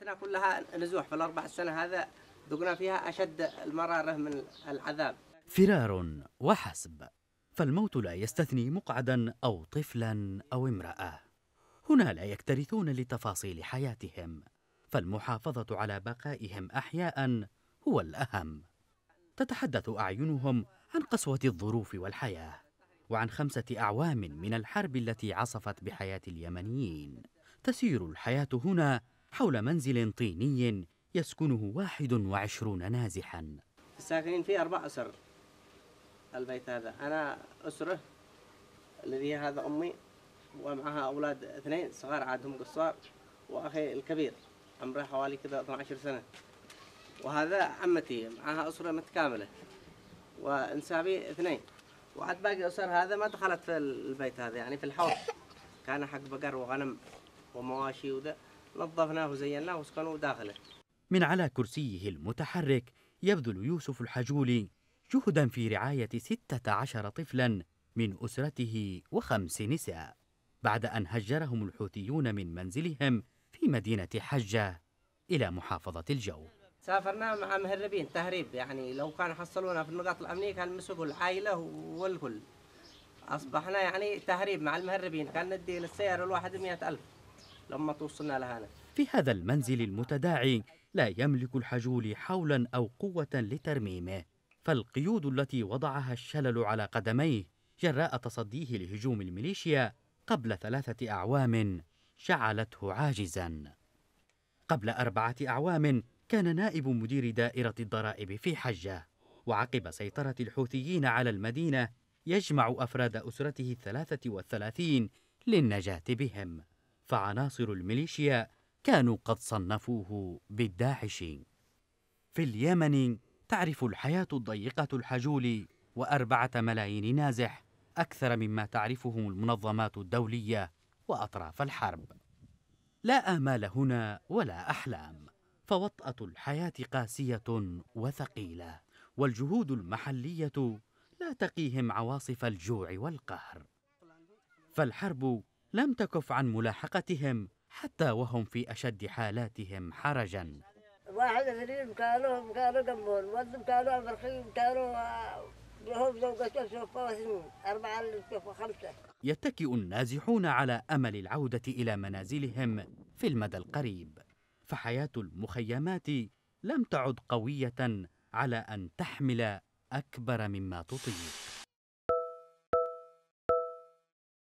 حياتنا كلها نزوح في الأربع سنة هذا ذقنا فيها أشد المرارة من العذاب فرار وحسب فالموت لا يستثني مقعدا أو طفلا أو امرأة هنا لا يكترثون لتفاصيل حياتهم فالمحافظة على بقائهم أحياء هو الأهم تتحدث أعينهم عن قسوة الظروف والحياة وعن خمسة أعوام من الحرب التي عصفت بحياة اليمنيين تسير الحياة هنا حول منزل طيني يسكنه 21 نازحا الساكنين فيه أربع أسر البيت هذا أنا أسره الذي هذا أمي ومعها أولاد اثنين صغار عادهم قصار وأخي الكبير عمره حوالي كذا 12 سنة وهذا عمتي معها أسرة متكاملة وانسابي اثنين وعد باقي أسر هذا ما دخلت في البيت هذا يعني في الحوض كان حق بقر وغنم ومواشي وده نظفناه وزيناه وسكنوه داخله من على كرسيه المتحرك يبذل يوسف الحجولي جهدا في رعاية ستة عشر طفلا من أسرته وخمس نساء بعد أن هجرهم الحوثيون من منزلهم في مدينة حجة إلى محافظة الجو سافرنا مع مهربين تهريب يعني لو كان حصلونا في النقاط الأمنية كان مسكوا العائلة والكل أصبحنا يعني تهريب مع المهربين كان ندي للسيارة الواحد مئة ألف لما توصلنا لهنا في هذا المنزل المتداعي لا يملك الحجول حولا أو قوة لترميمه فالقيود التي وضعها الشلل على قدميه جراء تصديه لهجوم الميليشيا قبل ثلاثة أعوام جعلته عاجزا قبل أربعة أعوام كان نائب مدير دائرة الضرائب في حجة وعقب سيطرة الحوثيين على المدينة يجمع أفراد أسرته الثلاثة والثلاثين للنجاة بهم فعناصر الميليشيا كانوا قد صنفوه بالداعشي في اليمن تعرف الحياة الضيقة الحجول وأربعة ملايين نازح أكثر مما تعرفهم المنظمات الدولية وأطراف الحرب لا آمال هنا ولا أحلام فوطأة الحياة قاسية وثقيلة والجهود المحلية لا تقيهم عواصف الجوع والقهر فالحرب لم تكف عن ملاحقتهم حتى وهم في أشد حالاتهم حرجا واحد فريد قالوا قالوا قمون وزم قالوا البرخيم قالوا آه، هم زوجته شوفوا أربعة خمسة يتكئ النازحون على أمل العودة إلى منازلهم في المدى القريب فحياة المخيمات لم تعد قوية على أن تحمل أكبر مما تطيق